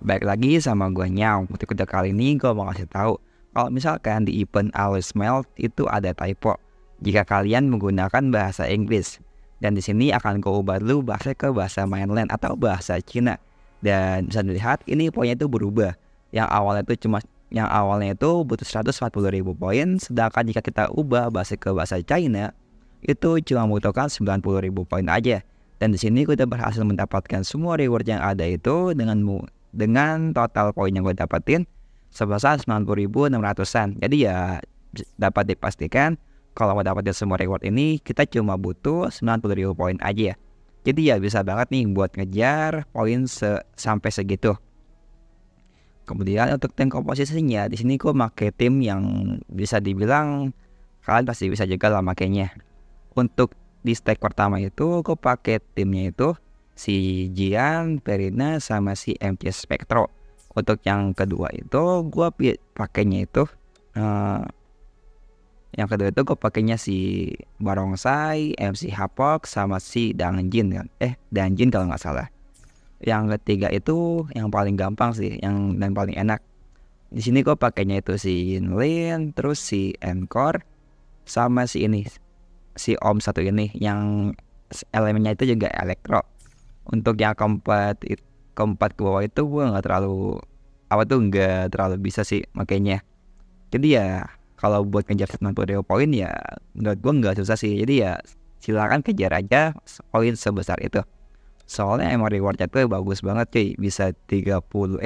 Baik lagi sama gue nyaw. Untuk kedua kali ini gue mau kasih tahu kalau misalkan di event Alice Melt itu ada typo jika kalian menggunakan bahasa Inggris. Dan di sini akan gue ubah dulu bahasa ke bahasa mainland atau bahasa Cina. Dan bisa dilihat ini poinnya itu berubah. Yang awalnya itu cuma yang awalnya itu butuh 140 ribu poin, sedangkan jika kita ubah bahasa ke bahasa China itu cuma membutuhkan 90 ribu poin aja. Dan di sini kita berhasil mendapatkan semua reward yang ada itu dengan dengan total poin yang gue dapetin sebesar 90.600-an. Jadi ya dapat dipastikan kalau mau dapetin semua reward ini kita cuma butuh 90.000 poin aja ya. Jadi ya bisa banget nih buat ngejar poin se sampai segitu. Kemudian untuk tim komposisinya di sini gue pakai tim yang bisa dibilang kalian pasti bisa juga lah makainya. Untuk di stack pertama itu gue pakai timnya itu si Jian, Perina sama si MC Spectro. Untuk yang kedua itu gue pakainya itu uh, yang kedua itu gue pakainya si Barongsai, MC Hapok sama si Danjin kan. Eh, Danjin kalau nggak salah. Yang ketiga itu yang paling gampang sih, yang dan paling enak. Di sini gue pakainya itu si Yinlin, terus si Encore sama si ini si Om satu ini yang elemennya itu juga elektro untuk yang keempat keempat ke bawah itu gue nggak terlalu apa tuh nggak terlalu bisa sih makanya jadi ya kalau buat ngejar 92 poin ya menurut gue nggak susah sih jadi ya silakan kejar aja poin sebesar itu soalnya emang rewardnya tuh bagus banget cuy bisa 30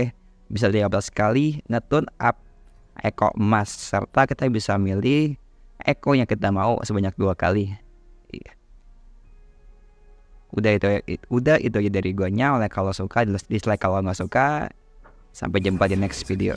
eh bisa 13 kali ngetun up Eko emas serta kita bisa milih Eko yang kita mau sebanyak dua kali. Iya udah itu udah itu aja dari gue nya kalau suka dislike kalau nggak suka sampai jumpa di next video